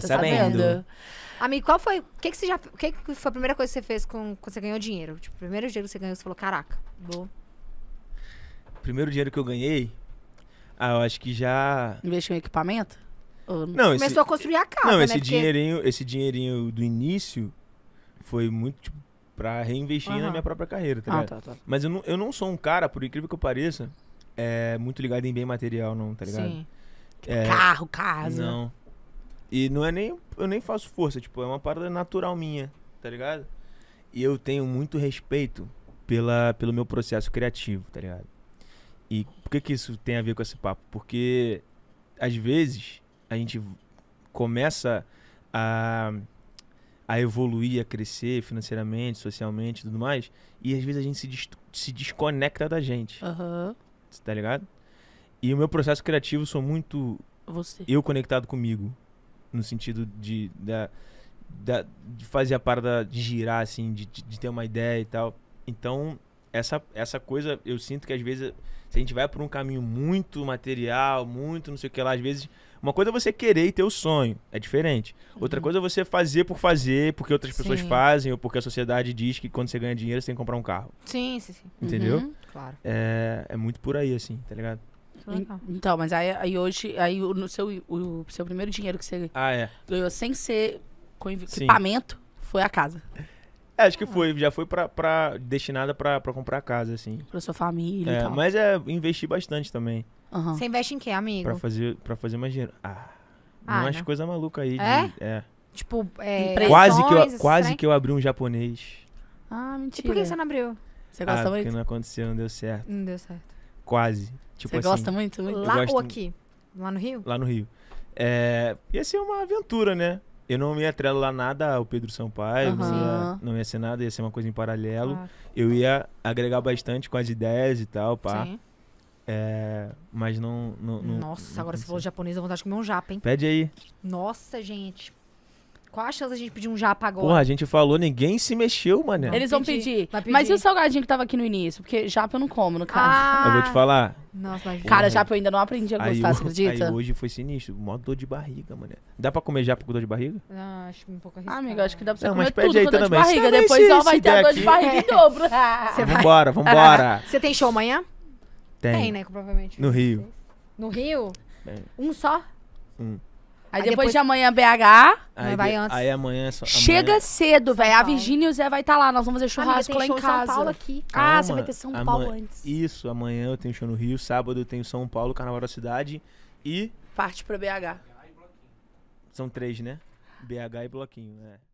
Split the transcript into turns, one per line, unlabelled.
Você tá, tá sabendo. sabendo. Amigo, qual foi. O que, que você já. O que, que foi a primeira coisa que você fez com, quando você ganhou dinheiro? Tipo, o primeiro dinheiro que você ganhou, você falou, caraca, vou.
Primeiro dinheiro que eu ganhei. Ah, eu acho que já.
Investiu em equipamento? Ou... Não, Começou esse... a construir a casa. Não, né? esse Porque... dinheirinho,
esse dinheirinho do início foi muito, tipo, pra reinvestir uhum. na minha própria carreira, tá ah, ligado? Tá, tá. Mas eu não, eu não sou um cara, por incrível que eu pareça, é muito ligado em bem material, não, tá ligado? Sim. É, tipo, carro, casa. Não. E não é nem. Eu nem faço força, tipo, é uma parada natural minha, tá ligado? E eu tenho muito respeito pela, pelo meu processo criativo, tá ligado? E por que, que isso tem a ver com esse papo? Porque às vezes a gente começa a, a evoluir, a crescer financeiramente, socialmente e tudo mais, e às vezes a gente se, des se desconecta da gente. Uhum. Tá ligado? E o meu processo criativo sou muito. Você. Eu conectado comigo no sentido de, da, de fazer a parada de girar, assim, de, de, de ter uma ideia e tal. Então, essa, essa coisa, eu sinto que às vezes, se a gente vai por um caminho muito material, muito não sei o que lá, às vezes, uma coisa é você querer e ter o sonho, é diferente. Outra uhum. coisa é você fazer por fazer, porque outras sim. pessoas fazem, ou porque a sociedade diz que quando você ganha dinheiro, você tem que comprar um carro.
Sim, sim, sim. Entendeu? Uhum, claro.
É, é muito por aí, assim, tá ligado?
Então é legal. Então, mas aí, aí hoje, aí no seu, o, seu primeiro dinheiro que você ah, é. ganhou sem ser com equipamento Sim. foi a casa.
É, acho que foi, já foi pra, pra, destinada pra, pra comprar casa, assim. Pra
sua família é, e tal.
Mas é, investi bastante também. Uhum. Você
investe em quê, amigo? Pra fazer,
pra fazer mais dinheiro. Ah, ah umas né? coisas malucas aí. É? De, é.
Tipo, é, quase que eu, Quase que
eu abri um japonês.
Ah, mentira. E por que você não abriu? Você gosta ah, muito? porque
não aconteceu, não deu certo. Não deu certo quase. Tipo Você assim, gosta muito? muito? Lá ou aqui? Lá no Rio? Lá no Rio. É, ia assim, ser é uma aventura, né? Eu não me atrelo lá nada ao Pedro Sampaio, uhum. não, ia, não ia ser nada, ia ser uma coisa em paralelo. Ah. Eu tá. ia agregar bastante com as ideias e tal, pá. Sim. É, mas não, não, Nossa, não, agora não você
falou japonês, eu vou vontade de comer um japa, hein? Pede aí. Nossa, gente. Qual a chance a gente pedir um japa agora? Porra, a
gente falou, ninguém se mexeu, mano. Eles vão
pedir. pedir. Mas e o salgadinho que tava aqui no início? Porque japa eu não como, no caso. Ah. Eu vou te ah. falar.
Nossa, Cara, japa eu ainda não aprendi a gostar, aí, você acredita? Aí hoje foi sinistro. Mó dor de barriga, mané. Dá pra comer japa com dor de barriga? Ah,
acho um pouco arriscado. Ah, amigo, acho que dá pra você não, comer mas tudo com dor de barriga. Também Depois só vai ter a dor de barriga em dobro. Vai... Vambora, vambora. Você tem show amanhã? Tem. Tem, né? Provavelmente. No Rio. No Rio? Um só? Um. Aí, depois, depois, de amanhã BH. Aí, vai antes. aí amanhã é só. Amanhã... Chega é cedo, velho. A Virgínia e o Zé vai estar tá lá. Nós vamos fazer ah, churrasco Amiga, lá em casa. São Paulo aqui. Calma, ah, você vai ter São amanhã... Paulo antes.
Isso, amanhã eu tenho show no Rio, sábado eu tenho São Paulo, Carnaval da Cidade e. Parte pra BH. São três, né? BH e Bloquinho, né?